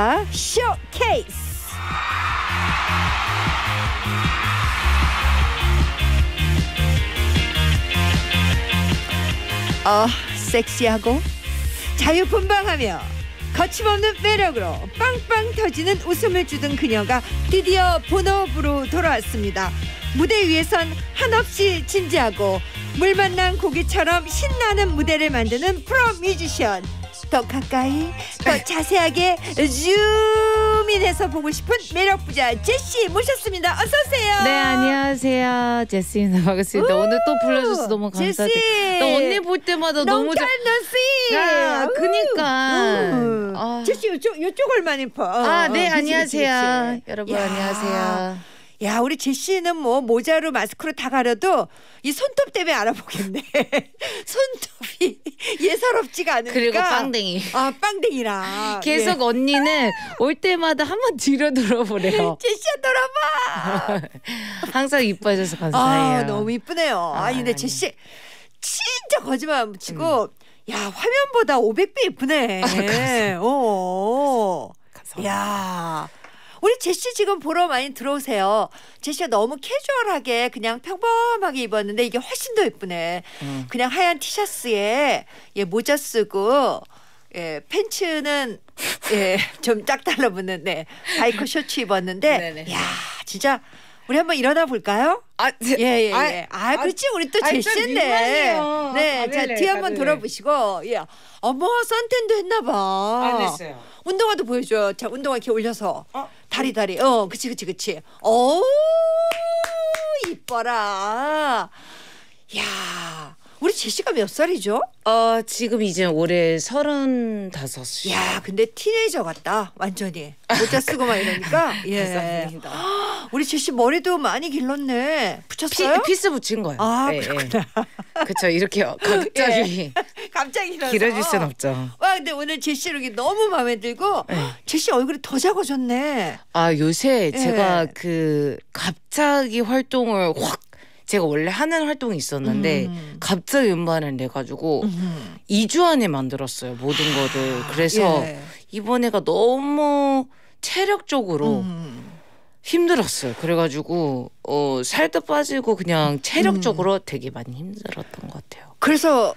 스타 쇼케이스. 어, 섹시하고 자유분방하며 거침없는 매력으로 빵빵 터지는 웃음을 주던 그녀가 드디어 본업으로 돌아왔습니다. 무대 위에선 한없이 진지하고 물 만난 고기처럼 신나는 무대를 만드는 프로 뮤지션 더 가까이 더 자세하게 줌인해서 보고 싶은 매력 부자 제시 모셨습니다. 어서 오세요. 네 안녕하세요 제시입니다. 반갑습니다. 오늘 또 불러줘서 너무 감사해요. 나 언니 볼 때마다 너무 잘. 아, 그니까. 제시 요쪽 요쪽을 많이 퍼. 아네 어, 안녕하세요 여러분 안녕하세요. 야, 우리 제씨는 뭐 모자로 마스크로 다 가려도 이 손톱 때문에 알아보겠네. 손톱이 예사롭지가 않으니까. 그리고 빵댕이. 아, 빵댕이라. 계속 예. 언니는 올 때마다 한번 뒤로 돌아보래요. 제씨야 돌아봐. 항상 이뻐져서 감사해요. 아, 너무 이쁘네요. 아, 니 아, 근데 제씨 진짜 거짓말 안 붙이고 음. 야, 화면보다 500배 이쁘네. 아, 감사합니다. 어. 감사합니다. 야. 우리 제시 지금 보러 많이 들어오세요. 제시가 너무 캐주얼하게 그냥 평범하게 입었는데 이게 훨씬 더 예쁘네. 음. 그냥 하얀 티셔츠에 예, 모자 쓰고 예, 팬츠는 예, 좀 짝 달라붙는 네, 바이크 셔츠 입었는데 야, 진짜 우리 한번 일어나 볼까요? 아, 네. 예, 예, 아, 예. 아, 아, 그렇지. 우리 또 제시인데. 네, 자, 뒤 한번 돌아보시고. 예. 어머, 선텐도 했나 봐. 안 했어요. 운동화도 보여줘요. 자, 운동화 이렇게 올려서. 어? 다리 다리. 어, 그치 그치 그치. 어, 이뻐라. 야, 우리 제시가 몇 살이죠? 어 지금 이제 올해 서른다섯. 야 근데 티네이저 같다 완전히 모자 쓰고 막 이러니까. 예. 감사합니다. 우리 제시 머리도 많이 길렀네. 붙였어요? 피, 스 붙인 거예요. 아 예, 예. 그렇구나. 예. 그쵸 이렇게 갑자기 예. 갑자기 길어서. 길어질 순 없죠. 와 근데 오늘 제시 룩이 너무 마음에 들고 예. 제시 얼굴이 더 작아졌네. 아 요새 예. 제가 그 갑자기 활동을 확 제가 원래 하는 활동이 있었는데 음. 갑자기 음반을 내 가지고 음. 2주 안에 만들었어요. 모든 거를. 아, 그래서 예. 이번에가 너무 체력적으로 음. 힘들었어요. 그래가지고 어, 살도 빠지고 그냥 음. 체력적으로 음. 되게 많이 힘들었던 것 같아요. 그래서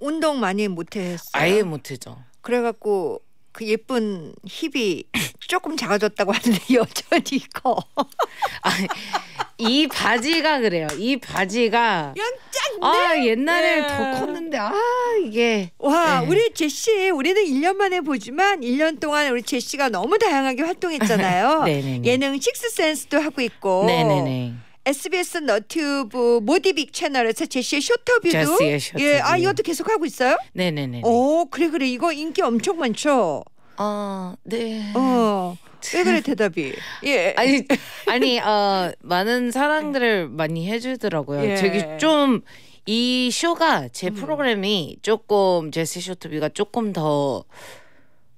운동 많이 못했어요. 아예 못했죠. 그래갖고 그 예쁜 힙이 조금 작아졌다고 하는데 여전히 커. 아니, 이 바지가 그래요. 이 바지가 연장네. 아 네. 옛날에 네. 더 컸는데 아 이게 와 네. 우리 제시 우리는 1년 만에 보지만 1년 동안 우리 제시가 너무 다양하게 활동했잖아요. 네, 네, 예능 식스센스도 하고 있고. 네네네. SBS 너튜브 모디빅 채널에서 제시의 쇼터뷰도 쇼터뷰. 예, 아 이것도 계속 하고 있어요? 네네네. 오, 어, 그래 그래 이거 인기 엄청 많죠. 어, 네. 어. 왜 그래 대답이? 예. 아니 아니 어 많은 사랑들을 많이 해주더라고요. 예. 저기 좀. 이 쇼가 제 음. 프로그램이 조금 제시 쇼트비가 조금 더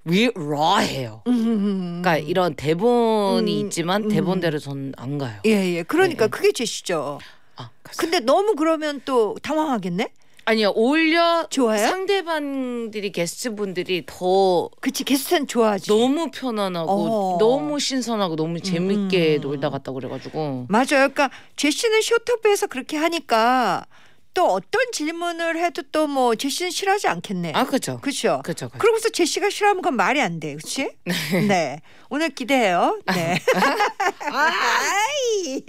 위 러해요. 음, 음, 음, 그러니까 이런 대본이 음, 있지만 대본대로 전 안 가요. 예예. 예. 그러니까 예, 예, 그게 제시죠. 아, 근데 너무 그러면 또 당황하겠네. 아니요 오히려 좋아요? 상대방들이 게스트분들이 더그렇지 게스트는 좋아하지 너무 편안하고 어. 너무 신선하고 너무 재밌게 음. 놀다 갔다 그래가지고 맞아요 그러니까 제시는 쇼터프에서 그렇게 하니까 또 어떤 질문을 해도 또 뭐 제시는 싫어하지 않겠네. 아 그죠. 그죠. 그죠. 그러고서 제시가 싫어하면 그건 말이 안 돼, 그렇지? 네. 네. 오늘 기대해요. 네. 아이.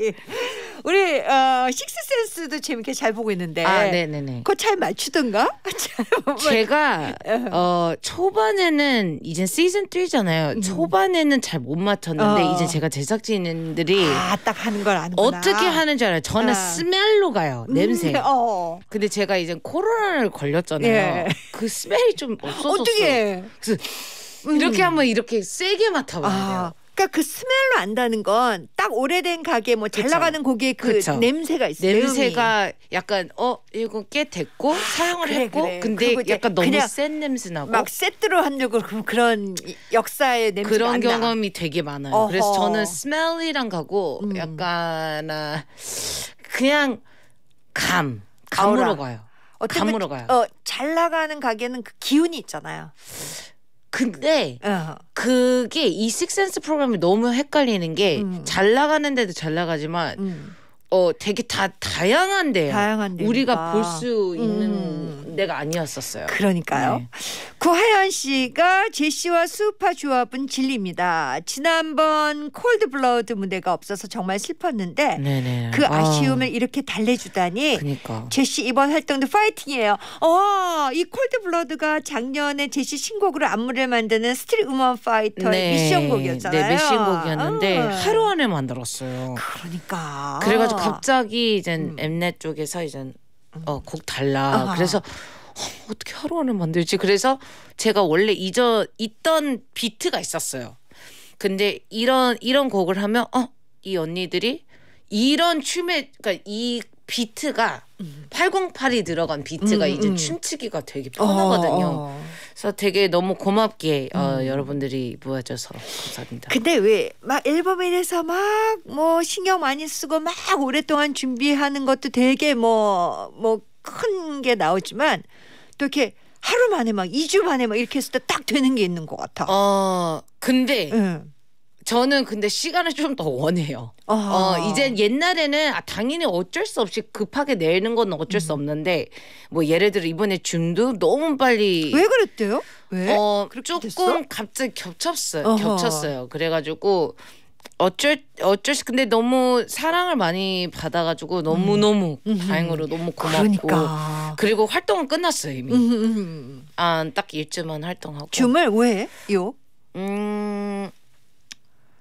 우리 어, 식스센스도 재밌게 잘 보고 있는데. 아, 네네네. 그거 잘 맞추던가? 제가 어. 어 초반에는 이제 시즌 3잖아요. 음. 초반에는 잘 못 맞췄는데 어. 이제 제가 제작진들이 아, 딱 하는 걸 아는구나. 어떻게 하는 줄 알아요. 저는 어. 스멜로 가요. 음, 냄새. 음, 어. 근데 제가 이제 코로나를 걸렸잖아요. 예. 그 스멜이 좀 없어졌어요. 어떻게? 그래서 음. 이렇게 한번 이렇게 세게 맡아봐야 돼요. 아. 그러니까 그 스멜로 안다는 건 딱 오래된 가게 뭐 잘 나가는 고기의 그 그쵸. 냄새가 있어요. 냄새가 약간 어이거꽤 됐고 사용을 그래, 했고 그래. 근데 약간 너무 센 냄새 나고 막 세트로 한다고 그- 그런 역사의 냄새가 그런 안 경험이 되게 많아요. 어허. 그래서 저는 스멜이랑 가고 음. 약간 아, 그냥 감 감으로 아우라. 가요. 감으로 가요. 어, 잘 나가는 가게는 그 기운이 있잖아요. 근데 어. 그게 이 식센스 프로그램이 너무 헷갈리는 게잘 음. 나가는데도 잘 나가지만 음. 어 되게 다 다양한데요. 다양한 우리가 아. 볼수 있는 음. 데가 아니었었어요. 그러니까요. 네. 구하연 씨가 제시와 수파 조합은 진리입니다. 지난번 콜드블러드 무대가 없어서 정말 슬펐는데 네네. 그 아. 쉬움을 이렇게 달래주다니 그러니까. 제시 이번 활동도 파이팅이에요. 어, 이 콜드블러드가 작년에 제시 신곡으로 안무를 만드는 스틸 우먼 파이터의 네. 미션곡이었잖아요. 네, 미션곡이었는데 어. 하루 안에 만들었어요. 그러니까. 그래가지고 갑자기 이제 음. 엠넷 쪽에서 이제 음. 어, 곡 달라. 아하. 그래서 어, 어떻게 하루 하루 만들지? 그래서 제가 원래 잊어 있던 비트가 있었어요. 근데 이런 이런 곡을 하면 어, 이 언니들이 이런 춤에 그니까이 비트가 808이 들어간 비트가 음, 이제 음. 춤추기가 되게 편하거든요. 어, 어. 그래서 되게 너무 고맙게 어, 음. 여러분들이 모아줘서 감사합니다. 근데 왜 막 앨범에 서막 뭐 신경 많이 쓰고 막 오랫동안 준비하는 것도 되게 뭐 뭐 큰 게 나오지만 또 이렇게 하루 만에 막 2주 만에 막 이렇게 했을 때 딱 되는 게 있는 것 같아. 어, 근데 응. 저는 근데 시간을 좀 더 원해요. 아. 어, 이제 옛날에는 아, 당연히 어쩔 수 없이 급하게 내는 건 어쩔 음. 수 없는데 뭐 예를 들어 이번에 준도 너무 빨리 왜 그랬대요? 왜? 어 조금 됐어? 갑자기 겹쳤어요. 어허. 겹쳤어요. 그래가지고 어쩔 어쩔 수 근데 너무 사랑을 많이 받아가지고 너무 음. 너무 음. 다행으로 너무 고맙고 그러니까. 그리고 활동은 끝났어요 이미 음. 아딱 일주만 활동하고 줌을 왜요? 음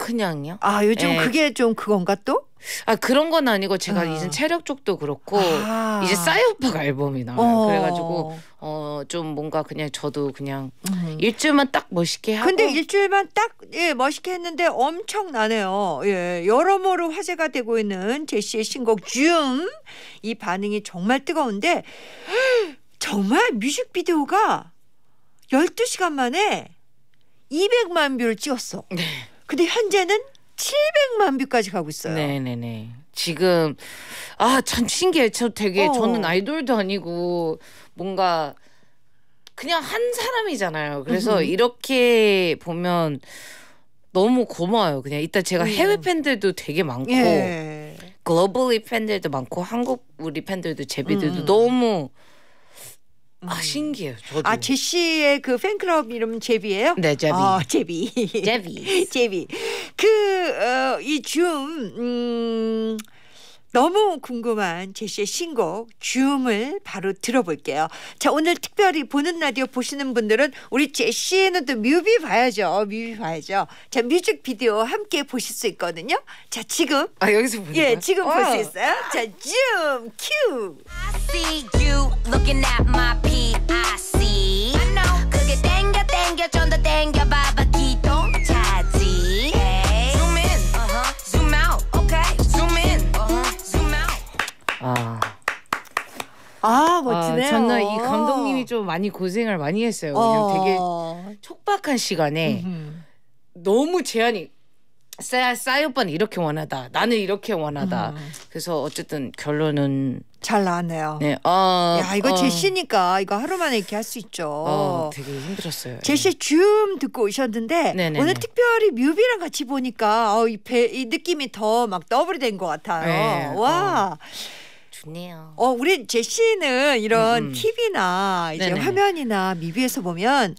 그냥요. 아 요즘 예. 그게 좀 그건가 또? 아 그런 건 아니고 제가 어. 아. 이제 체력 쪽도 그렇고 아. 이제 싸이오박 앨범이 나와요. 어. 그래가지고 어좀 뭔가 그냥 저도 그냥 음. 일주일만 딱 멋있게 하고. 근데 일주일만 딱 예 멋있게 했는데 엄청 나네요. 예 여러모로 화제가 되고 있는 제시의 신곡 줌 이 반응이 정말 뜨거운데 정말 뮤직비디오가 12시간 만에 200만 뷰를 찍었어. 네. 근데 현재는 700만 뷰까지 가고 있어요. 네네네. 지금 아 참 신기해. 저 되게 어. 저는 아이돌도 아니고 뭔가 그냥 한 사람이잖아요. 그래서 음흠. 이렇게 보면 너무 고마워요. 그냥 일단 제가 네. 해외 팬들도 되게 많고 예. 글로벌리 팬들도 많고 한국 우리 팬들도 제비들도 음. 너무 아 음. 신기해요. 저도. 아 제시의 그 팬클럽 이름 제비예요? 네, 제비. 어, 제비. 제비. 제비. 그이줌 어, 음. 너무 궁금한 제시의 신곡 줌을 바로 들어볼게요. 자 오늘 특별히 보는 라디오 보시는 분들은 우리 제시는 또 뮤비 봐야죠. 뮤비 봐야죠. 자 뮤직비디오 함께 보실 수 있거든요. 자 지금 아 여기서 보는 예 지금 볼수 어. 있어요. 자줌 큐. I see you looking at my P I see 그래요? 저는 이 감독님이 좀 많이 고생을 많이 했어요. 그냥 어. 되게 촉박한 시간에 너무 제한이 싸이 싸이 오빠는 이렇게 원하다. 나는 이렇게 원하다. 음. 그래서 어쨌든 결론은 잘 나왔네요. 네. 어, 야 이거 어. 제시니까 이거 하루만에 이렇게 할 수 있죠. 어, 되게 힘들었어요. 제시 줌 예. 듣고 오셨는데 네네네. 오늘 특별히 뮤비랑 같이 보니까 어, 이, 배, 이 느낌이 더 막 더블이 된 것 같아요. 네. 어. 와. 어. 주네요. 어, 우리 제시는 이런 음. TV나 음. 이제 네네. 화면이나 미비에서 보면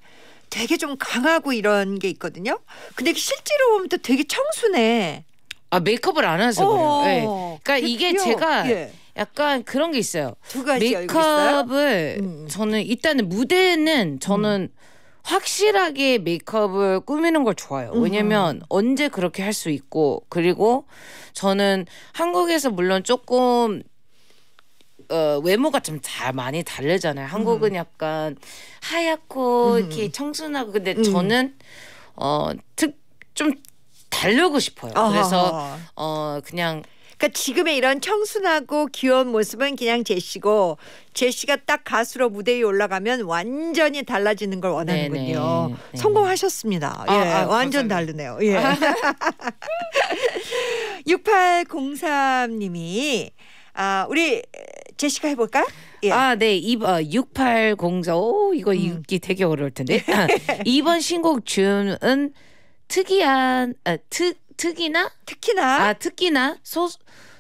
되게 좀 강하고 이런 게 있거든요. 근데 실제로 보면 또 되게 청순해. 아 메이크업을 안 하서 그래요. 네. 그러니까 이게 귀여워. 제가 예. 약간 그런 게 있어요. 두 가지 메이크업을 음. 저는 일단은 무대는 음. 저는 음. 확실하게 메이크업을 꾸미는 걸 좋아해요. 왜냐면 음. 언제 그렇게 할 수 있고 그리고 저는 한국에서 물론 조금 어, 외모가 좀다 많이 다르잖아요. 한국은 음. 약간 하얗고 이렇게 음. 청순하고 근데 음. 저는 어 특 좀 달려고 싶어요. 어허허. 그래서 어 그냥 그러니까 지금의 이런 청순하고 귀여운 모습은 그냥 제시고 제시가 딱 가수로 무대 위에 올라가면 완전히 달라지는 걸 원하는군요. 네네. 네. 성공하셨습니다. 아, 예, 아, 완전 감사합니다. 다르네요. 예. 아. 6803님이 아, 우리 제시가 해볼까? 예. 아, 네. 어, 6804. 오, 이거 음. 읽기 되게 어려울 텐데. 아, 2번 신곡 줌은 특이한 아, 특 특이나 특히나 아, 특히나 소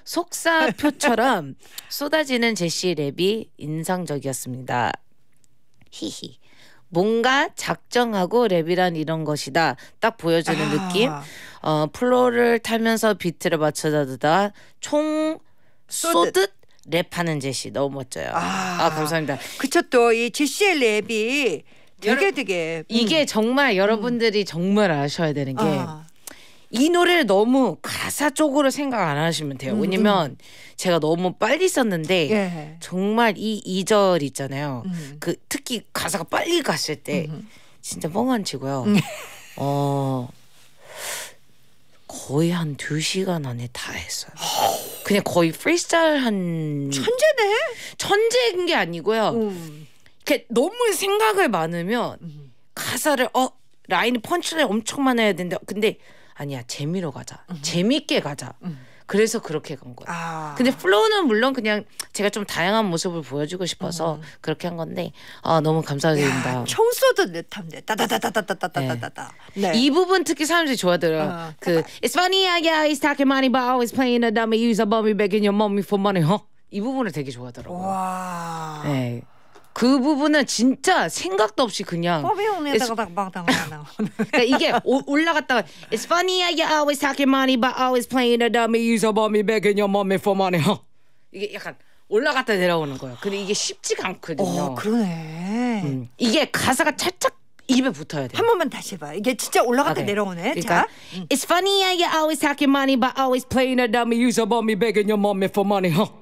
속사표처럼 쏟아지는 제시 랩이 인상적이었습니다. 히히. 뭔가 작정하고 랩이란 이런 것이다. 딱 보여주는 아. 느낌. 어, 플로를 타면서 비트를 맞춰다두다 총 쏘듯, 쏘듯. 랩하는 제시 너무 멋져요. 아, 아 감사합니다. 그쵸 또 이 제시의 랩이 되게 여러, 되게 음. 이게 정말 여러분들이 음. 정말 아셔야 되는 게. 아. 이 노래를 너무 가사 쪽으로 생각 안 하시면 돼요. 음, 왜냐면 음. 제가 너무 빨리 썼는데 예. 정말 이 2절 있잖아요. 음. 그 특히 가사가 빨리 갔을 때 음. 진짜 뻥 안 치고요. 어 거의 한 2시간 안에 다 했어요. 그냥 거의 프리스타일한 천재네. 천재인 게 아니고요. 음. 이렇게 너무 생각을 많으면 음. 가사를 어 라인 펀치를 엄청 많아야 된다. 근데 아니야 재미로 가자. 음. 재미있게 가자. 음. 그래서 그렇게 간 거예요. 아. 근데 플로우는 물론 그냥 제가 좀 다양한 모습을 보여주고 싶어서 음. 그렇게 한 건데 아, 너무 감사드립니다. 야, 총 쏘듯 듯한데 따다다다다다다다다다. 네. 네. 이 부분 특히 사람들이 좋아하더라. 어, 그 해봐. It's funny, yeah, yeah, he's talking money, but always playing t dummy, y o u a bummy, begging your mommy for money, huh? 이 부분을 되게 좋아하더라고요. 와. 네. 그 부분은 진짜 생각도 없이 그냥 에스- 그러니까 이게 오- 올라갔다가 It's funny how you always talking money but always playing a dummy You so bummy begging your mommy for money 이게 약간 올라갔다 내려오는 거예요 근데 이게 쉽지가 않거든요 어, 그러네. 음. 이게 가사가 찰짝 입에 붙어야 돼요 한 번만 다시 해봐. 이게 진짜 올라갔다 오케이. 내려오네. 그러니까 자, It's funny how you always talking money but always playing a dummy You so bummy begging your mommy for money huh?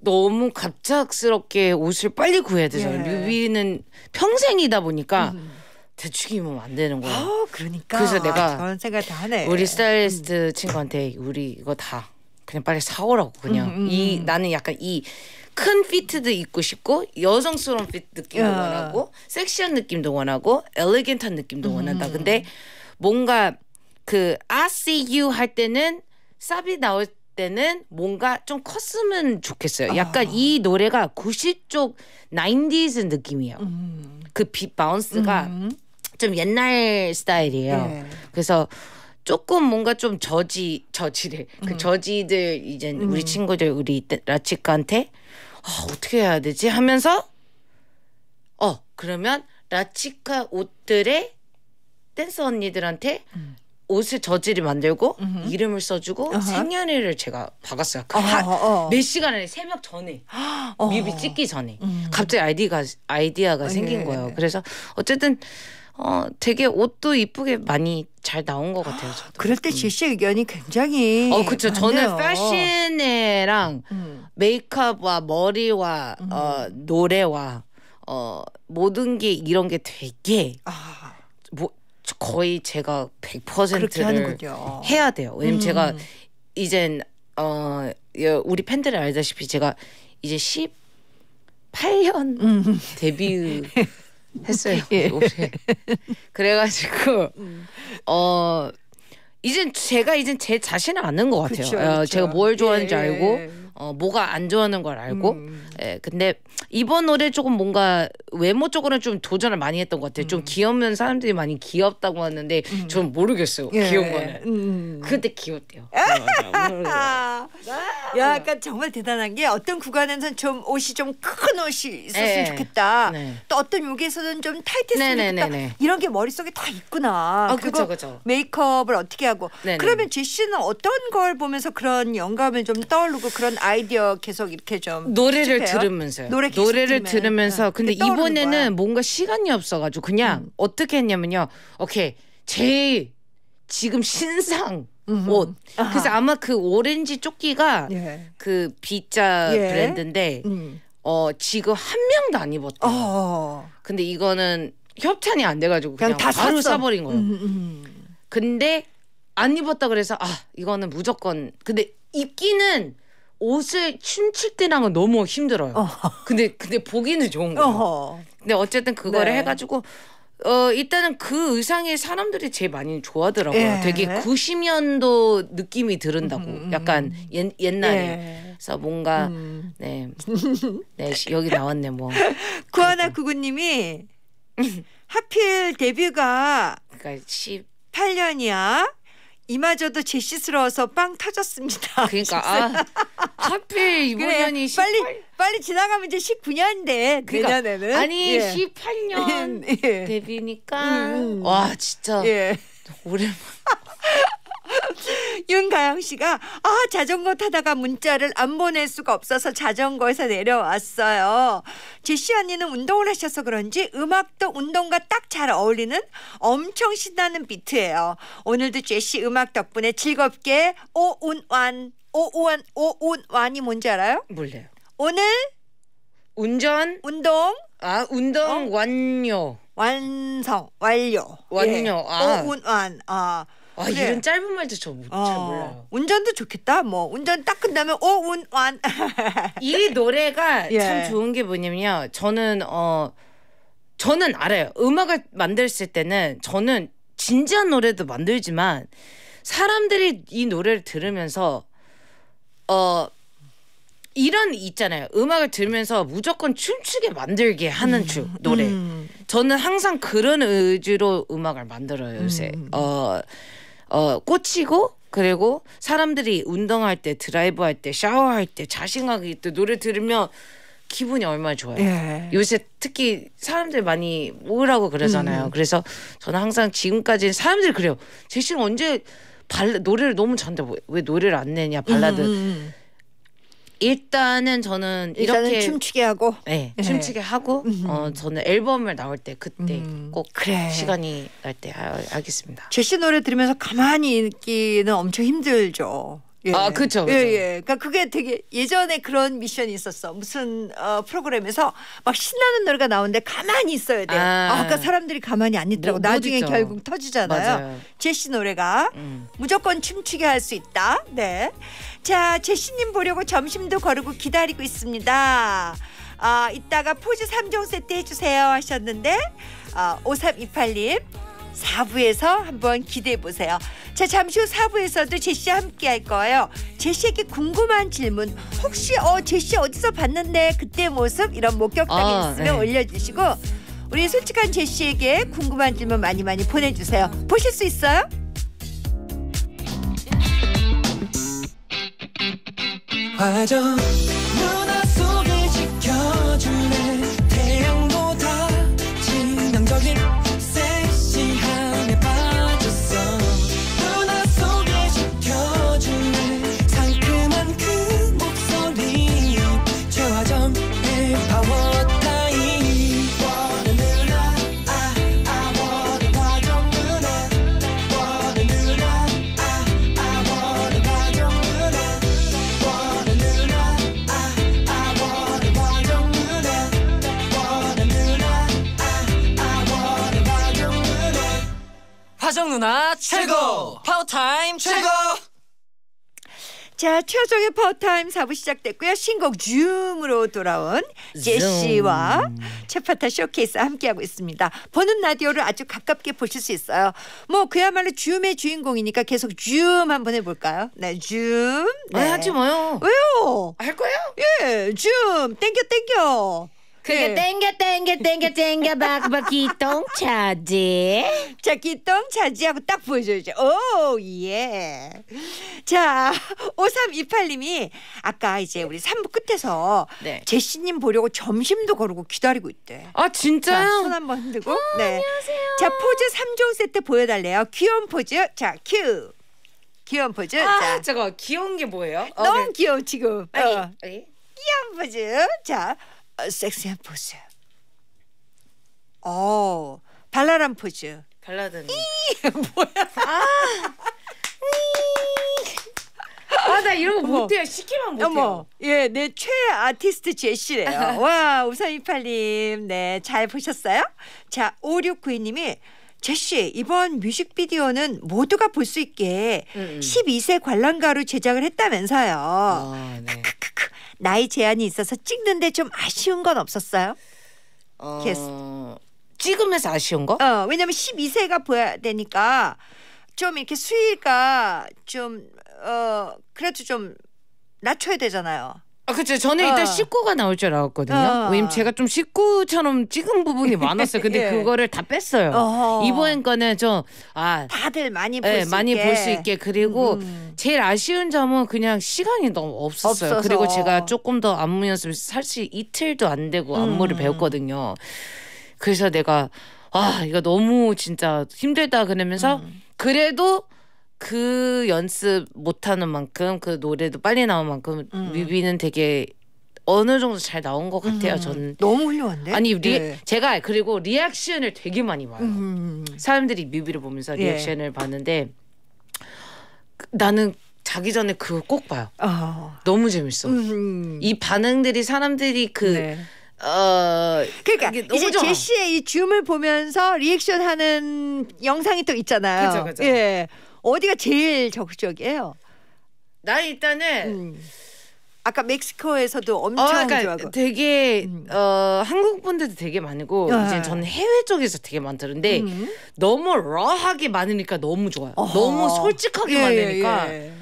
너무 갑작스럽게 옷을 빨리 구해야 되잖아요. 예. 뮤비는 평생이다 보니까 음. 대충 입으면 안 되는 거야. 아, 그러니까. 그래서 내가 아, 그런 생각 다 하네. 우리 음. 스타일리스트 음. 친구한테 우리 이거 다 그냥 빨리 사오라고 그냥 음, 음 이 나는 약간 이 큰 피트도 입고 싶고 여성스러운 피트 느낌도 야. 원하고 섹시한 느낌도 원하고 엘리겐트한 느낌도 원한다. 근데 뭔가 그 I see you 할 때는 삽이 나올 때 때는 뭔가 좀 컸으면 좋겠어요. 아. 약간 아. 이 노래가 90쪽 90s 느낌이에요. 음. 그빛 바운스가 음. 좀 옛날 스타일이에요. 네. 그래서 조금 뭔가 좀 저지 저지를 그 음. 그 저지들 이제 음. 우리 친구들 우리 라치카한테 어, 어떻게 해야 되지 하면서 어 그러면 라치카 옷들의 댄서 언니들한테 음. 옷을 저질이 만들고 음흠. 이름을 써주고 어허. 생년일을 제가 박았어요. 그 한, 어허. 몇 시간 안에 새벽 전에 어허. 뮤비 찍기 전에 음. 갑자기 아이디가 아이디어가 네, 생긴 네, 거예요. 네. 그래서 어쨌든 어 되게 옷도 이쁘게 많이 잘 나온 것 같아요. 저도. 그럴 때 음. 제시 의견이 굉장히 어 그렇죠. 저는 패션에랑 음. 메이크업과 머리와 음. 어 노래와 어 모든 게 이런 게 되게 아. 뭐 거의 제가 100%를 해야 돼요. 왜냐면 음. 제가 이젠 어 우리 팬들이 알다시피 제가 이제 18년 음. 데뷔 했어요. 예. 그래가지고 음. 어 이젠 제가 이젠 제 자신을 아는 것 같아요. 그쵸, 어, 그쵸. 제가 뭘 좋아하는지 예, 예. 알고 예. 어, 뭐가 안 좋아하는 걸 알고 음. 예, 근데 이번 노래 조금 뭔가 외모 쪽으로는 좀 도전을 많이 했던 것 같아요. 음. 좀 귀엽면 사람들이 많이 귀엽다고 하는데 음. 전 모르겠어요. 예. 귀여운 거는. 음. 근데 음, 음. 귀엽대요. 아, 네, 야, 약간 그러니까 정말 대단한 게 어떤 구간에서는 좀 옷이 좀 큰 옷이 있었으면 예. 좋겠다. 네. 또 어떤 기에서는좀 타이트했으면 네네네네. 네, 좋겠다. 네, 이런 게 머릿속에 다 있구나. 아, 그쵸, 그쵸. 메이크업을 어떻게 하고. 네네. 그러면 제시는 어떤 걸 보면서 그런 영감을 좀 떠오르고 그런 아 아이디어 계속 이렇게 좀 노래를 해요 들으면서요. 노래 노래를 들으면. 서 응. 근데 이번에는 거야. 뭔가 시간이 없어가지고 그냥 응. 음. 어떻게 했냐면요. 오케이 제일 지금 신상 옷. 아하. 그래서 아마 그 오렌지 조끼가 예. 그 B자 예. 브랜드인데 음. 어 지금 한 명도 안 입었다. 어. 근데 이거는 협찬이 안 돼가지고 그냥, 그냥 다 바로 샀어. 사버린 거예요. 음, 음. 근데 안 입었다 그래서 아 이거는 무조건 근데 입기는 옷을 춤출 때랑은 너무 힘들어요. 어 근데 근데 보기는 좋은 거예요. 어허. 근데 어쨌든 그거를 네. 해가지고 어 일단은 그 의상에 사람들이 제일 많이 좋아하더라고요. 예. 되게 90년도 느낌이 들은다고. 음, 음, 음. 약간 옛, 옛날에. 예. 그래서 뭔가 음. 네. 네 여기 나왔네 뭐. 구하나 구구님이 음. 하필 데뷔가 그러니까 18년이야. 이마저도 제시스러워서 빵 터졌습니다. 그러니까 아, 하필 이번 그래, 년이 18... 빨리 빨리 지나가면 이제 19년인데 그러니까, 내년에는 아니 예. 18년 예. 데뷔니까 음, 음. 와 진짜 예. 오랜만 윤가영 씨가 아 자전거 타다가 문자를 안 보낼 수가 없어서 자전거에서 내려왔어요. 제시 언니는 운동을 하셔서 그런지 음악도 운동과 딱 잘 어울리는 엄청 신나는 비트예요. 오늘도 제시 음악 덕분에 즐겁게 오운완 오운 오운완이 뭔지 알아요? 몰라요. 오늘 운전 운동 아 운동 어? 완료 완성 완료 완료 예. 아. 오운완 아. 아 그래. 이런 짧은 말도 저잘 어, 몰라요. 운전도 좋겠다. 뭐 운전 딱 끝나면 오 운완. 어, 이 노래가 예. 참 좋은 게 뭐냐면요. 저는 어 저는 알아요. 음악을 만들었을 때는 저는 진지한 노래도 만들지만 사람들이 이 노래를 들으면서 어 이런 있잖아요. 음악을 들으면서 무조건 춤추게 만들게 하는 춤 음, 노래. 음. 저는 항상 그런 의지로 음악을 만들어요 요새. 음. 어 어, 꽂히고 그리고 사람들이 운동할 때 드라이브 할때 샤워할 때 자신감이 또 노래 들으면 기분이 얼마나 좋아요. 예. 요새 특히 사람들 많이 모으라고 그러잖아요. 음. 그래서 저는 항상 지금까지는 사람들이 그래요. 제시는 언제 발레 노래를 너무 잘한다. 왜, 왜 노래를 안 내냐 발라드. 음. 음, 음. 일단은 저는 일단은 이렇게 춤추게 하고 네, 네. 춤추게 하고 음. 어, 저는 앨범을 나올 때 그때 음. 꼭 그래. 시간이 날때 아, 알겠습니다. 제시 노래 들으면서 가만히 있기는 엄청 힘들죠. 예. 아, 그렇죠. 예, 예. 그러니까 그게 되게 예전에 그런 미션이 있었어. 무슨 어, 프로그램에서 막 신나는 노래가 나오는데 가만히 있어야 돼. 아, 아, 아까 사람들이 가만히 안 있더라고. 뭐, 뭐 나중에 결국 터지잖아요. 맞아요. 제시 노래가 음. 무조건 춤추게 할 수 있다. 네. 자, 제시님 보려고 점심도 거르고 기다리고 있습니다. 아, 이따가 포즈 삼종 세트 해주세요 하셨는데 아, 5328님 4부에서 한번 기대해 보세요. 자, 잠시 후 4부에서도 제시와 함께 할 거예요. 제시에게 궁금한 질문, 혹시 어 제시 어디서 봤는데 그때 모습 이런 목격담이 아, 있으면 네. 올려주시고 우리 솔직한 제시에게 궁금한 질문 많이 많이 보내주세요. 보실 수 있어요? 화정. 누나 최고! 파워타임 최고! 자, 최종의 파워타임 4부 시작됐고요. 신곡 줌으로 돌아온 제시와 체파타 쇼케이스 함께하고 있습니다. 보는 라디오를 아주 가깝게 보실 수 있어요. 뭐 그야말로 줌의 주인공이니까 계속 줌 한번 해볼까요? 네, 줌. 네. 아, 하지 네. 마요. 왜요? 할 거예요? 예, 줌. 땡겨 땡겨. 그게 네. 땡겨 땡겨 땡겨 땡겨 박박 기똥차지 자 기똥차지하고 딱 보여줘야죠 오예자 5328님이 아까 이제 우리 3부 끝에서 네. 제시님 보려고 점심도 거르고 기다리고 있대 아 진짜요? 손 한번 흔들고 아, 네. 안녕하세요 자 포즈 3종 세트 보여달래요 귀여운 포즈 자 큐 귀여운 포즈 아 자. 저거 귀여운 게 뭐예요? 어, 너무 어, 네. 귀여워 지금 어. 귀여운 포즈 자 어, 섹시한 포즈. 어, 발랄한 포즈. 발라드는. 뭐야? 아. 아, 나 이런 거 못해요. 시키면 못해요. 어머, 예, 내 최애 아티스트 제시래요. 와, 우선 이팔님, 네, 잘 보셨어요? 자, 5692님이 제시 이번 뮤직비디오는 모두가 볼 수 있게 음, 음. 12세 관람가로 제작을 했다면서요. 아, 네. 나이 제한이 있어서 찍는데 좀 아쉬운 건 없었어요? 어... 찍으면서 아쉬운 거? 어, 왜냐면 12세가 보야 되니까 좀 이렇게 수위가 좀 어, 그래도 좀 낮춰야 되잖아요. 아 그쵸 저는 일단 어. 식구가 나올 줄 알았거든요. 어. 왜냐면 제가 좀 식구처럼 찍은 부분이 많았어요. 근데 예. 그거를 다 뺐어요. 어허. 이번 거는 좀아 다들 많이 볼수 예, 네, 있게 많이 볼 수 있게 그리고 음, 음. 제일 아쉬운 점은 그냥 시간이 너무 없었어요. 없어서. 그리고 제가 조금 더 안무 연습 사실 이틀도 안 되고 안무를 음. 배웠거든요. 그래서 내가 아 이거 너무 진짜 힘들다 그러면서 음. 그래도 그 연습 못하는 만큼 그 노래도 빨리 나온 만큼 음. 뮤비는 되게 어느 정도 잘 나온 것 같아요. 음. 저는 너무 훌륭한데. 아니 리, 네. 제가 그리고 리액션을 되게 많이 봐요. 음. 음, 음, 음. 사람들이 뮤비를 보면서 예. 리액션을 예. 봤는데 그, 나는 자기 전에 그거 꼭 봐요. 어. 너무 재밌어. 이 반응들이 사람들이 그 네. 어 그러니까 이제 좋아. 제시의 이 줌을 보면서 리액션하는 영상이 또 있잖아요. 그죠, 그죠. 예. 어디가 제일 적극적이에요? 나 일단은 음. 아까 멕시코에서도 엄청 어, 그러니까 좋아하고 되게 음. 어 한국 분들도 되게 많고 아. 이제 저는 해외 쪽에서 되게 많더는데 음. 너무 러하게 많으니까 너무 좋아요. 어허. 너무 솔직하게 예, 많으니까 예. 예.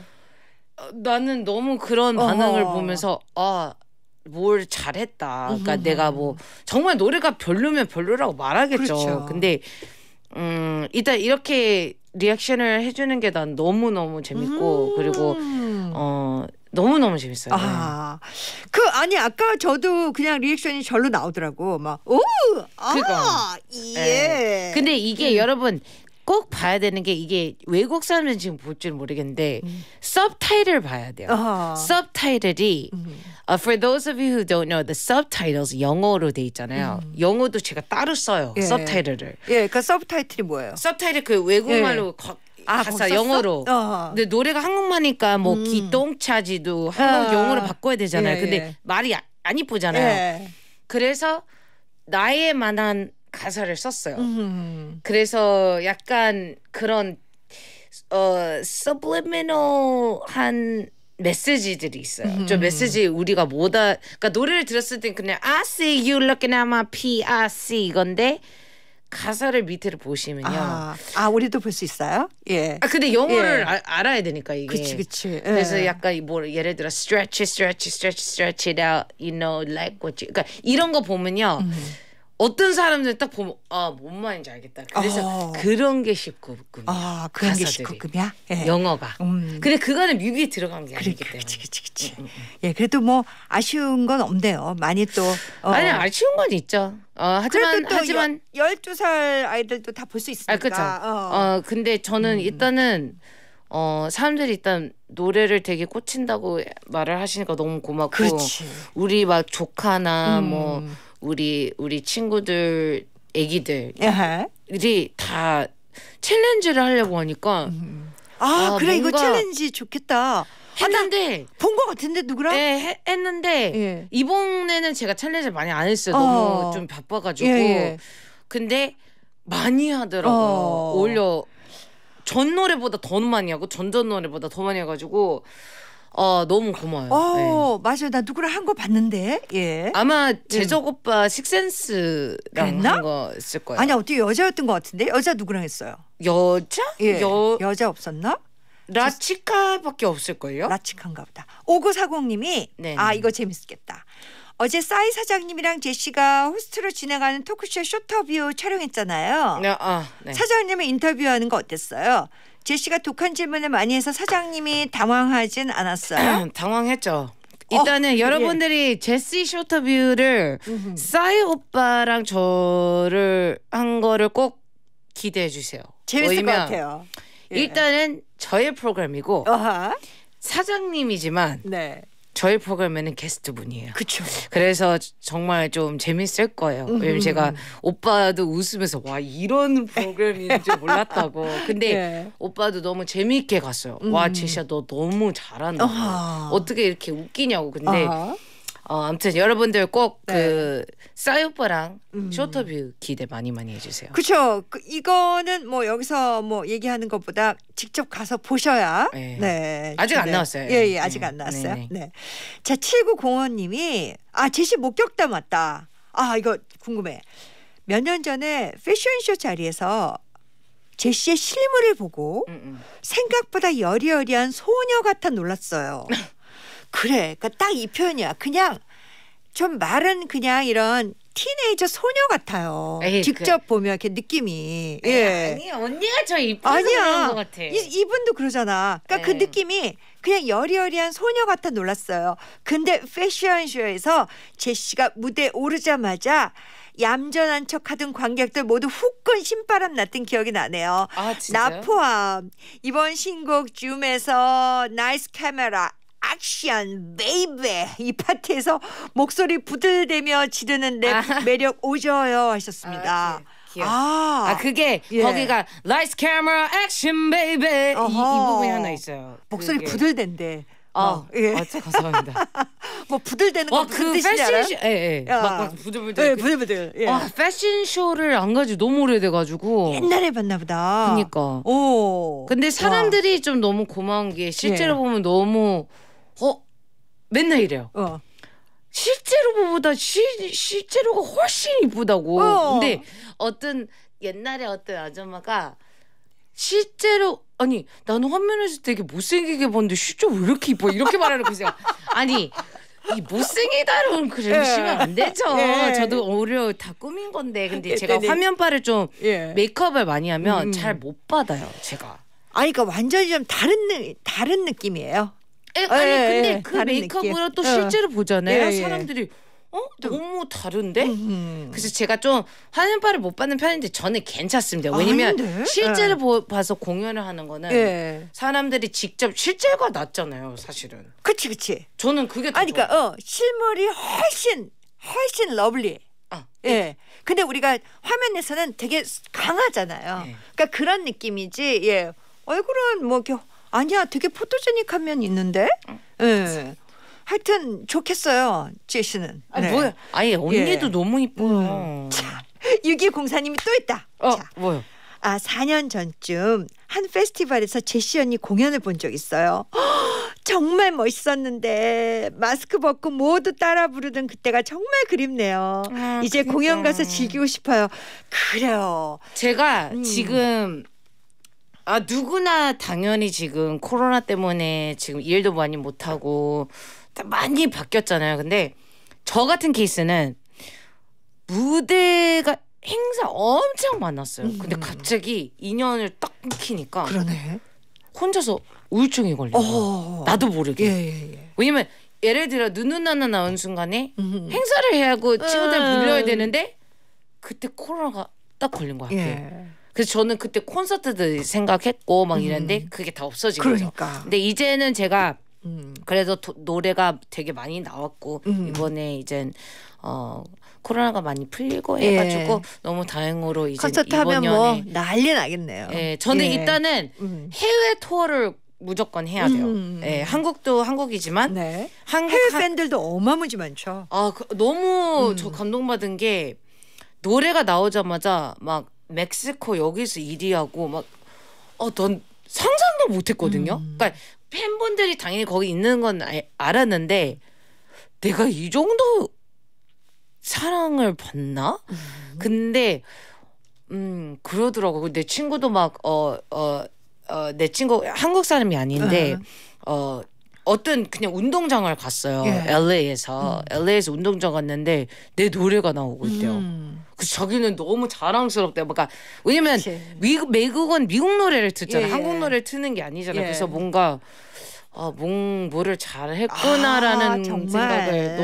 어, 나는 너무 그런 반응을 보면서 아. 뭘 잘했다. 그러니까 음 내가 뭐 정말 노래가 별로면 별로라고 말하겠죠. 그렇죠. 근데 음 일단 이렇게 리액션을 해주는 게 난 너무 너무 재밌고 음 그리고 어 너무 너무 재밌어요. 아, 그 아니 아까 저도 그냥 리액션이 절로 나오더라고. 막 오, 아, 그거 예. 네. 근데 이게 음. 여러분 꼭 봐야 되는 게 이게 외국 사람들은 지금 볼 줄 모르겠는데 음. subtitle 봐야 돼요. 어허. subtitle이 음. uh, for those of you who don't know the subtitles 영어로 돼 있잖아요. 음. 영어도 제가 따로 써요. 예. subtitle를. 예, 그 subtitle이 뭐예요? subtitle 그 외국말로 예. 거, 아, 가사 영어로. 어 근데 노래가 한국말이니까 뭐 음. 기똥차지도 한국 어. 영어로 바꿔야 되잖아요. 예, 근데 예. 말이 안 이쁘잖아요. 예. 그래서 나의 만한 가사를 썼어요. 음. 그래서 약간 그런 어 서블리미널한 메시지들이 있어요. 음. 저 메시지 우리가 뭐다 그러니까 노래를 들었을 땐 그냥 I see you looking at my P I s 이건데 가사를 밑에를 보시면요. 아, 아 우리도 볼 수 있어요? 예. 아 근데 영어를 예. 아, 알아야 되니까 이게. 그렇지, 그렇지. 예. 그래서 약간 뭐 예를 들어 stretch, stretch, stretch, stretch it out, you know, like what you. 그러니까 이런 거 보면요. 음. 어떤 사람들 딱 보면 아 뭔 말인지 알겠다. 그래서 어. 그런 게 19금이야. 아 그런 게 19금이야. 예. 영어가. 음. 근데 그거는 뮤비에 들어간 게 아니기 그러니까, 때문에. 그렇그렇그렇 음, 음, 음. 예, 그래도 뭐 아쉬운 건 없네요. 많이 또 어. 아니 아쉬운 건 있죠. 어, 하지만 또 하지만 열두 살 아이들도 다 볼 수 있으니까. 아, 그렇죠. 어. 어. 근데 저는 음. 일단은 어 사람들이 일단 노래를 되게 꽂힌다고 말을 하시니까 너무 고맙고 그렇지. 우리 막 조카나 음. 뭐. 우리 우리 친구들 애기들이 다 챌린지를 하려고 하니까 음. 아, 아 그래 이거 챌린지 좋겠다. 아, 했는데 아, 본거 같은데 누구랑? 네 해, 했는데 예. 이번에는 제가 챌린지 많이 안 했어요. 어. 너무 좀 바빠가지고. 예예. 예. 근데 많이 하더라고 어. 오히려 전 노래보다 더 많이 하고 전 전 노래보다 더 많이 해가지고 어 너무 고마워요. 어 네. 맞아요. 나 누구랑 한 거 봤는데 예. 아마 음. 재적 오빠 식센스랑 한 거 있을 거예요. 아니 어떻게 여자였던 것 같은데 여자 누구랑 했어요? 여자? 예. 여 여자 없었나? 라치카밖에 없을 거예요. 라치칸가 보다. 오구사공님이 네. 아 이거 재밌겠다. 어제 싸이 사장님이랑 제시가 호스트로 진행하는 토크쇼 쇼터뷰 촬영했잖아요. 네, 아, 네. 사장님의 인터뷰하는 거 어땠어요? 제시가 독한 질문을 많이 해서 사장님이 당황하진 않았어요. 당황했죠. 일단은 어, 예. 여러분들이 예. 제시 쇼터뷰를 싸이 오빠랑 저를 한 거를 꼭 기대해 주세요. 재밌을 것 같아요. 예. 일단은 저의 프로그램이고 어하. 사장님이지만 네. 저희 프로그램에는 게스트 분이에요. 그렇죠. 그래서 정말 좀 재밌을 거예요. 왜냐면 제가 음. 오빠도 웃으면서 와 이런 프로그램인 지 몰랐다고. 근데 네. 오빠도 너무 재미있게 갔어요. 와 음. 제시야 너 너무 잘한다. 어떻게 이렇게 웃기냐고. 근데 아하. 어, 아무튼 여러분들 꼭그 네. 싸이 그 오빠랑 음. 쇼터뷰 기대 많이 많이 해주세요. 그렇죠. 그, 이거는 뭐 여기서 뭐 얘기하는 것보다 직접 가서 보셔야. 네. 네. 아직 안 나왔어요. 예, 예 아직 네. 안 나왔어요. 네네. 네. 네. 자, 칠구 공원님이아 제시 목격담 왔다. 아 이거 궁금해. 몇 년 전에 패션쇼 자리에서 제시의 실물을 보고 음, 음. 생각보다 여리여리한 소녀 같아 놀랐어요. 그래. 그러니까 딱 이 표현이야. 그냥 좀 말은 그냥 이런 티네이저 소녀 같아요. 에이, 그 직접 그... 보면 이렇게 느낌이. 에이, 예. 아니 언니가 저 이뻐서 아니야. 같아. 이, 분도 그러잖아. 그러니까 에이. 그 네. 느낌이 그냥 여리여리한 소녀 같아 놀랐어요. 근데 패션쇼에서 제시가 무대에 오르자마자 얌전한 척하던 관객들 모두 후끈 신바람 났던 기억이 나네요. 아, 나 포함 이번 신곡 줌에서 나이스 카메라 액션 베이베 이 파트에서 목소리 부들대며 지르는 랩 아. 매력 오져요 하셨습니다. 아, 그 아, 아, 그게 예. 거기가 라이스 카메라 액션 베이베 이, 부분이 하나 있어요. 목소리 그게. 부들댄데. 어, 어, 예. 어, 감사합니다. 뭐 부들대는 거 어, 그 패션 쇼, 예, 예. 막, 막 부들부들. 예, 부들부들. 예. 아, 패션 쇼를 안 가지 너무 오래돼가지고. 옛날에 봤나 보다. 그니까. 오. 근데 사람들이 와. 좀 너무 고마운 게 실제로 예. 보면 너무 어 맨날 이래요. 어. 실제로 보다 시, 실제로가 훨씬 이쁘다고. 어. 근데 어떤 옛날에 어떤 아줌마가 실제로 아니 나는 화면에서 되게 못생기게 봤는데 실제 로왜 이렇게 이뻐 이렇게 말하는 거세요. 그 아니 이 못생기다는 그러시면 예. 안 되죠. 예. 저도 오히려 다 꾸민 건데 근데 제가 네네. 화면발을좀 예. 메이크업을 많이 하면 음. 잘못 받아요 제가. 아니 그러니까 완전히 좀 다른 다른 느낌이에요. 에, 예, 예, 아니 예, 근데 예, 그 다른 메이크업으로 느낌. 또 어. 실제로 보잖아요. 예, 예. 사람들이 어 너무 다른데. 음. 그래서 제가 좀 화면파를 못 받는 편인데 저는 괜찮습니다. 왜냐면 아 실제로 보, 봐서 공연을 하는 거는 사람들이 직접 실제가 낫잖아요, 사실은. 그치그치 저는 그게 아니 그러니까 어, 실물이 훨씬 훨씬 러블리. 아, 예. 예. 근데 우리가 화면에서는 되게 강하잖아요. 그러니까 그런 느낌이지. 예. 얼굴은 뭐 이렇게 아니야, 되게 포토제닉한 면 있는데. 어, 예. 하여튼 좋겠어요, 지혜 씨는. 아니, 네. 뭐야? 아예 언니도 예. 너무 이뻐요. 음. 자, 6204님이 또 있다. 어, 자. 뭐요? 아, 4년 전쯤 한 페스티벌에서 제시 언니 공연을 본 적 있어요. 정말 멋있었는데 마스크 벗고 모두 따라 부르던 그때가 정말 그립네요. 아, 이제 그니까 공연 가서 즐기고 싶어요. 그래요. 제가 음. 지금 아 누구나 당연히 지금 코로나 때문에 지금 일도 많이 못 하고 많이 바뀌었잖아요. 근데 저 같은 케이스는 무대가 행사 엄청 많았어요. 음. 근데 갑자기 인연을 딱 끊기니까 그러네. 혼자서 우울증이 걸려. 어. 나도 모르게. 예, 예, 예. 왜냐면 예를 들어 누누나나 나온 순간에 음. 행사를 해야 하고 친구들 음. 불러야 되는데 그때 코로나가 딱 걸린 것 거야. 예. 그래서 저는 그때 콘서트들 생각했고 막 이랬는데 음. 그게 다 없어진 그러니까. 거죠. 근데 이제는 제가 음. 그래서 도, 노래가 되게 많이 나왔고 음. 이번에 이젠 어 코로나가 많이 풀리고 해가지고 예. 너무 다행으로 이제 콘서트 하면 뭐 난리 나겠네요. 예, 저는 예. 일단은 음. 해외 투어를 무조건 해야 돼요. 음. 예, 한국도 한국이지만 네. 한국 해외 팬들도 어마무지 많죠. 아, 그, 너무 음. 저 감동받은 게 노래가 나오자마자 막 멕시코 여기서 1위하고 막어넌 상상도 못했거든요. 음. 그러니까 팬분들이 당연히 거기 있는 건 아, 알았는데 내가 이 정도 사랑을 받나? 음. 근데 음 그러더라고. 내 친구도 막 어어어내 친구 한국 사람이 아닌데 네. 어 어떤 그냥 운동장을 갔어요. 예. LA에서 음. LA에서 운동장 갔는데 내 노래가 나오고 있대요. 음. 그 저기는 너무 자랑스럽다. 그러니까 왜냐면 미국 미국은 미국 노래를 듣잖아. 예, 한국 예. 노래를 트는 게 아니잖아. 예. 그래서 뭔가 아, 뭔 뭐를 잘했구나라는 아, 생각을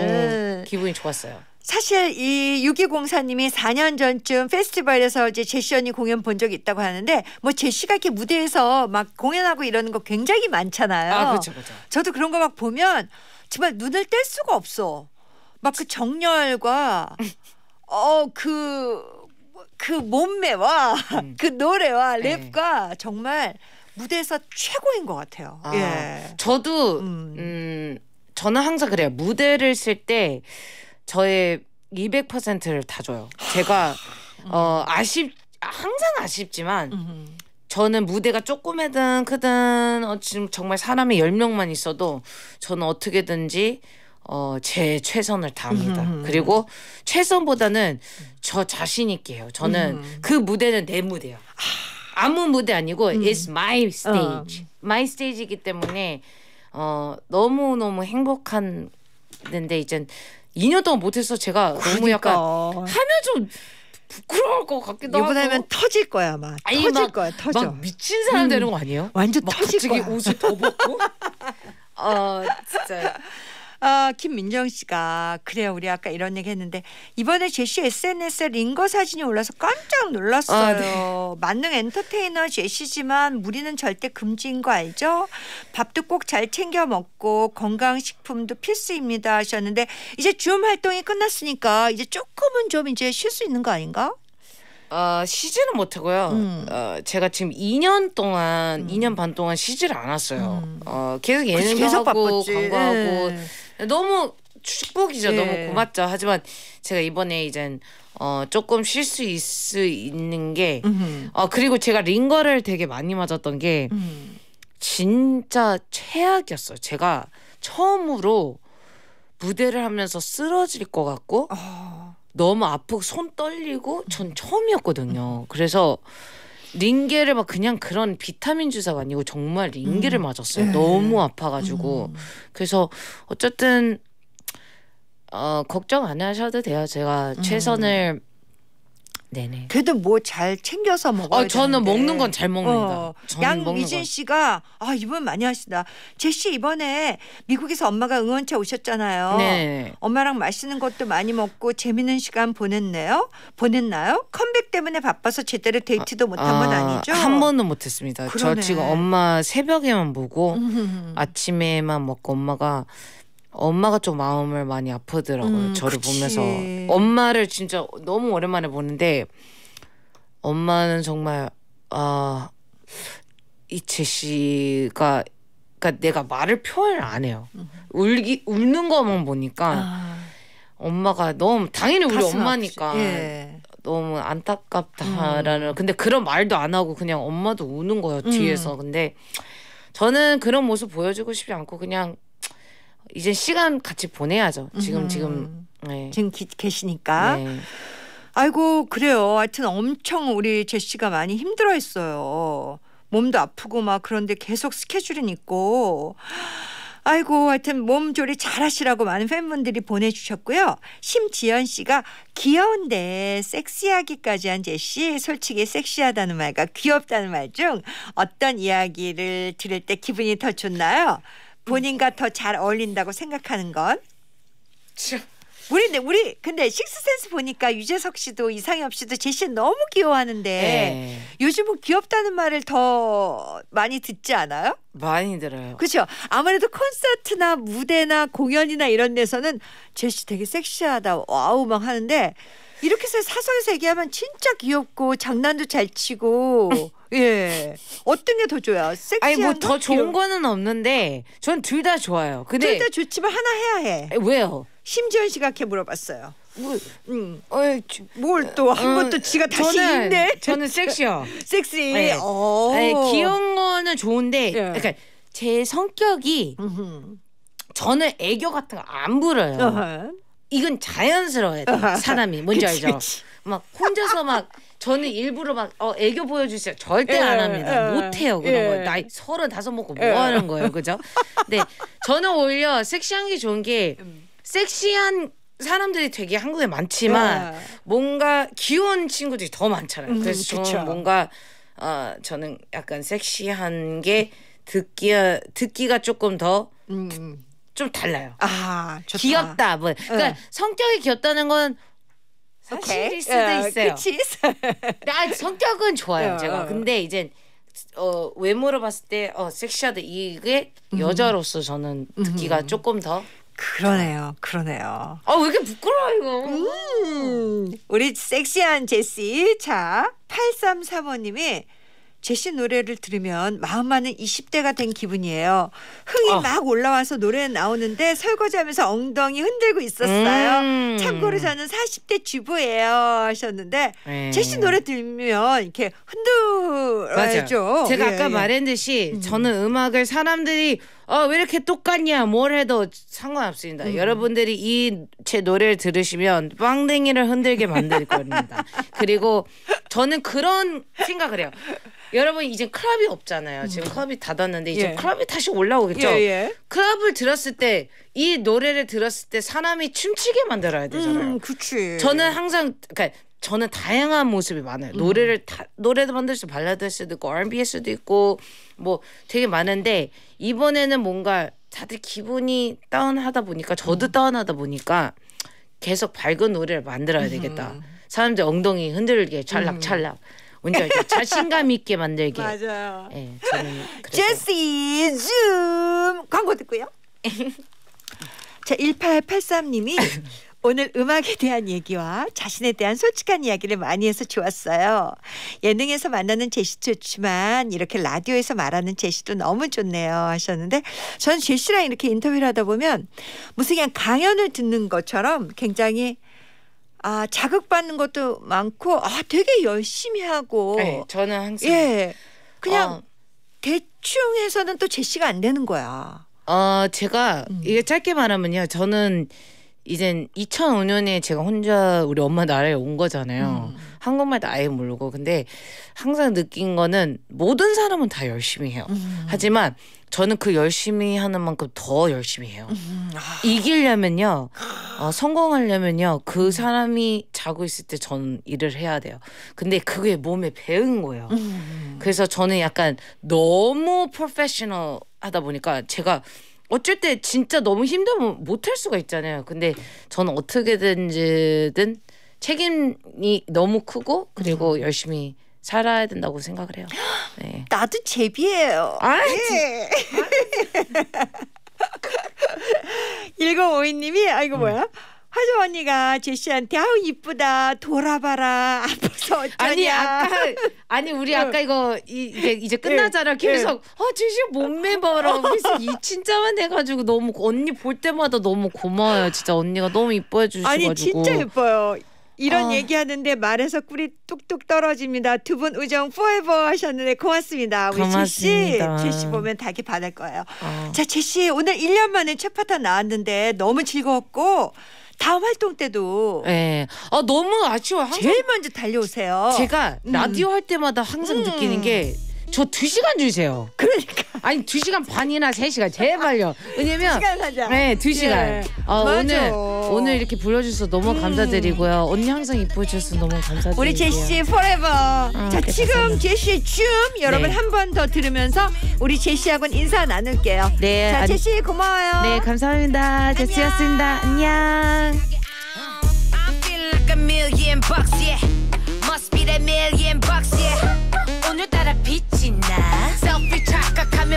너무 기분이 좋았어요. 사실 이 6204님이 4년 전쯤 페스티벌에서 이제 제시 언니 공연 본 적이 있다고 하는데 뭐 제시가 이렇게 무대에서 막 공연하고 이러는 거 굉장히 많잖아요. 아, 그렇죠, 그렇죠. 저도 그런 거 막 보면 정말 눈을 뗄 수가 없어. 막 그 정열과 어그 그 몸매와 음. 그 노래와 네. 랩과 네. 정말 무대에서 최고인 것 같아요. 아, 예. 저도 음. 음. 저는 항상 그래요. 무대를 쓸 때 저의 200%를 다 줘요. 제가 음. 어 아쉽 항상 아쉽지만 음. 저는 무대가 조금이든 크든 어, 지금 정말 사람이 10명만 있어도 저는 어떻게든지 어, 제 최선을 다합니다. 음. 그리고 최선보다는 저 자신 있게 요 저는 음. 그 무대는 내 무대예요. 아무 무대 아니고 음. it's my stage. 어. my stage이기 때문에 어, 너무너무 행복한 데 이제 2년 동안 못해서 제가 그러니까. 너무 약간 하면 좀 부끄러울 것 같기도 하고 이번에면 터질 거야 막 아니, 터질 막, 거야 터져 막 미친 사람 되는 음. 거 아니에요? 완전 터질 거야 갑자기 옷을 더 벗고 어 진짜 아, 김민정 씨가 그래요. 우리 아까 이런 얘기 했는데 이번에 제시 SNS에 링거 사진이 올라서 깜짝 놀랐어요. 아, 네. 만능 엔터테이너 제시지만 무리는 절대 금지인 거 알죠? 밥도 꼭 잘 챙겨 먹고 건강식품도 필수입니다 하셨는데 이제 줌 활동이 끝났으니까 이제 조금은 좀 이제 쉴 수 있는 거 아닌가? 어, 쉬지는 못하고요. 음. 어, 제가 지금 2년 동안, 음. 2년 반 동안 쉬지를 않았어요. 음. 어, 계속 예능 계속 하고 바빴지. 하고 네. 너무 축복이죠. 예. 너무 고맙죠. 하지만 제가 이번에 이젠 어 조금 쉴 수 있을 있는 게 어 그리고 제가 링거를 되게 많이 맞았던 게 음. 진짜 최악이었어요. 제가 처음으로 무대를 하면서 쓰러질 것 같고 어. 너무 아프고 손 떨리고 전 처음이었거든요. 그래서 링겔를막 그냥 그런 비타민 주사가 아니고 정말 링겔를 음. 맞았어요. 네. 너무 아파가지고 음. 그래서 어쨌든 어 걱정 안 하셔도 돼요. 제가 음. 최선을 음. 네네. 걔도 뭐 잘 챙겨서 먹어요. 어, 아, 저는 되는데. 먹는 건 잘 먹는다. 어, 양미진 씨가 아 이번 많이 하시다. 제시 이번에 미국에서 엄마가 응원차 오셨잖아요. 네. 엄마랑 맛있는 것도 많이 먹고 재밌는 시간 보냈네요. 보냈나요? 컴백 때문에 바빠서 제대로 데이트도 아, 못한 건 아, 아니죠? 한 번도 못했습니다. 저 지금 엄마 새벽에만 보고 음. 아침에만 먹고 엄마가 엄마가 좀 마음을 많이 아프더라고요. 음, 저를 그치. 보면서 엄마를 진짜 너무 오랜만에 보는데 엄마는 정말 아 이채 씨가 그러니까 내가 말을 표현을 안 해요. 음. 울기 울는 것만 보니까 아. 엄마가 너무 당연히 우리 엄마니까 예. 너무 안타깝다라는 음. 근데 그런 말도 안 하고 그냥 엄마도 우는 거예요 뒤에서 음. 근데 저는 그런 모습 보여주고 싶지 않고 그냥 이제 시간 같이 보내야죠. 지금 음. 지금 네. 지금 기, 계시니까. 네. 아이고 그래요. 하여튼 엄청 우리 제시가 많이 힘들어했어요. 몸도 아프고 막 그런데 계속 스케줄은 있고. 아이고 하여튼 몸조리 잘하시라고 많은 팬분들이 보내주셨고요. 심지연 씨가 귀여운데 섹시하기까지 한 제시 솔직히 섹시하다는 말과 귀엽다는 말 중 어떤 이야기를 들을 때 기분이 더 좋나요? 본인과 더 잘 어울린다고 생각하는 건 우리 근데 우리 근데 식스 센스 보니까 유재석 씨도 이상엽 씨도 제시 너무 귀여워하는데 에이. 네. 요즘은 뭐 귀엽다는 말을 더 많이 듣지 않아요? 많이 들어요. 그렇죠. 아무래도 콘서트나 무대나 공연이나 이런 데서는 제시 되게 섹시하다 와우 막 하는데 이렇게 해서 사석에서 얘기하면 진짜 귀엽고 장난도 잘 치고 예 어떤 게 더 좋아요? 섹시한 아니 뭐더 좋은 거는 없는데 전 둘 다 좋아요. 근데 둘 다 좋지만 하나 해야 해. 왜요? 심지현 씨가 이렇게 물어봤어요. 뭐, 음. 뭘또 어, 한 번또 어, 지가 다시 저는, 있네. 저는 섹시요. 섹시. 네. 아니, 귀여운 거는 좋은데, 예. 그러니까 제 성격이 음흠. 저는 애교 같은 거 안 부려요. 어허. 이건 자연스러워야 돼. 사람이 뭔지 그치, 알죠? 그치. 막 혼자서 막 저는 일부러 막 어, 애교 보여주세요. 절대 예, 안 합니다. 예, 못해요 그런 예. 거. 나이 서른 다섯 먹고 뭐 예. 하는 거예요, 그죠? 네 저는 오히려 섹시한 게 좋은 게 음. 섹시한 사람들이 되게 한국에 많지만 예. 뭔가 귀여운 친구들이 더 많잖아요. 음, 그래서 음, 저는 뭔가 어, 저는 약간 섹시한 게 듣기야 듣기가 조금 더 음. 음. 좀 달라요. 아, 좋다. 귀엽다. 뭐 그러니까 응. 어. 성격이 귀엽다는 건 사실일 수도 어, 있어요. 그치? 나 성격은 좋아요. 어. 제가 어. 근데 이제 어, 외모로 봤을 때 어, 섹시하다 이게 음. 여자로서 저는 듣기가 음. 조금 더 그러네요. 그러네요. 아, 왜 이렇게 부끄러워, 이거. 음. 우리 섹시한 제시. 자, 8335님이 제시 노래를 들으면 마음만은 20대가 된 기분이에요. 흥이 어. 막 올라와서 노래 나오는데 설거지하면서 엉덩이 흔들고 있었어요. 음. 참고로 저는 40대 주부예요 하셨는데 음. 제시 노래 들으면 이렇게 흔들어야죠. 제가 예, 아까 예. 말했 듯이 음. 저는 음악을 사람들이 어, 왜 이렇게 똑같냐 뭘 해도 상관없습니다. 음. 여러분들이 이 제 노래를 들으시면 빵댕이를 흔들게 만들 겁니다. 그리고 저는 그런 생각을 해요. 여러분 이제 클럽이 없잖아요. 음. 지금 클럽이 닫았는데 이제 예. 클럽이 다시 올라오겠죠. 예, 예. 클럽을 들었을 때 이 노래를 들었을 때 사람이 춤추게 만들어야 되잖아요. 음, 그치. 저는 항상 그러니까 저는 다양한 모습이 많아요. 음. 노래를 다, 노래도 만들 수 발라드 할 수도 있고 R&B 할 수도 있고 뭐 되게 많은데 이번에는 뭔가 다들 기분이 다운하다 보니까 저도 음. 다운하다 보니까 계속 밝은 노래를 만들어야 음. 되겠다. 사람들 엉덩이 흔들게 찰락찰락. 음. 뭔지 알죠? 자신감 있게 만들게. 맞아요. 예, 저는 래서 제시 줌 광고 듣고요. 자 1883님이 오늘 음악에 대한 얘기와 자신에 대한 솔직한 이야기를 많이 해서 좋았어요. 예능에서 만나는 제시 좋지만 이렇게 라디오에서 말하는 제시도 너무 좋네요 하셨는데 저는 제시랑 이렇게 인터뷰를 하다 보면 무슨 그냥 강연을 듣는 것처럼 굉장히 아 자극받는 것도 많고 아 되게 열심히 하고 네, 저는 항상 예 그냥 어. 대충 해서는 또 제시가 안 되는 거야. 어 제가 음. 이게 짧게 말하면요 저는 이젠 2005년에 제가 혼자 우리 엄마 나라에 온 거잖아요. 음. 한국말도 아예 모르고 근데 항상 느낀 거는 모든 사람은 다 열심히 해요. 음. 하지만 저는 그 열심히 하는 만큼 더 열심히 해요. 음. 음. 아. 이기려면요, 아. 어, 성공하려면요, 그 음. 사람이 자고 있을 때 전 일을 해야 돼요. 근데 그게 몸에 배은 거예요. 음. 음. 그래서 저는 약간 너무 프로페셔널 하다 보니까 제가 어쩔 때 진짜 너무 힘들면 못 할 수가 있잖아요. 근데 저는 어떻게든지든 책임이 너무 크고 그리고 열심히 살아야 된다고 생각을 해요. 네. 나도 제비예요. 아, 예. 일곱오이님이 아 이거 음. 뭐야? 하정 언니가 제시한테 아우 이쁘다 돌아봐라 아파서 아니 아까 아니 우리 아까 이거 이, 이제, 이제 끝나잖아 계속 아 제시 몸매 봐라 그래서 이진짜만 해가지고 너무 언니 볼 때마다 너무 고마워요 진짜 언니가 너무 이뻐해 주셔가지고 아니 진짜 예뻐요 이런 어. 얘기하는데 말에서 꿀이 뚝뚝 떨어집니다. 두 분 우정 포에버 하셨는데 고맙습니다. 우리 제시 제시 보면 닭이 받을 거예요. 어. 자 제시 오늘 1년 만에 첫 파타 나왔는데 너무 즐거웠고 다음 활동 때도 네. 아 너무 아쉬워. 제일 먼저 달려오세요. 제가 음. 라디오 음. 할 때마다 항상 음. 느끼는 게 저두 시간 주세요. 그러니까. 아니 두 시간 반이나 세 시간 제발요. 왜냐면 시간 사자. 네, 두 예. 시간. 예. 어, 오늘 오늘 이렇게 불러주셔서 너무 음. 감사드리고요. 언니 항상 이뻐해 주셔서 너무 감사드리고요. 우리 제시 f o r 포레버. 아, 자 네, 지금 제시의 춤 여러분 네. 한번 더 들으면서 우리 제시하고는 인사 나눌게요. 네. 자 제시 고마워요. 네 감사합니다. 안녕. 제시였습니다. 안녕. I feel like a million bucks, yeah. Must be that million bucks, yeah.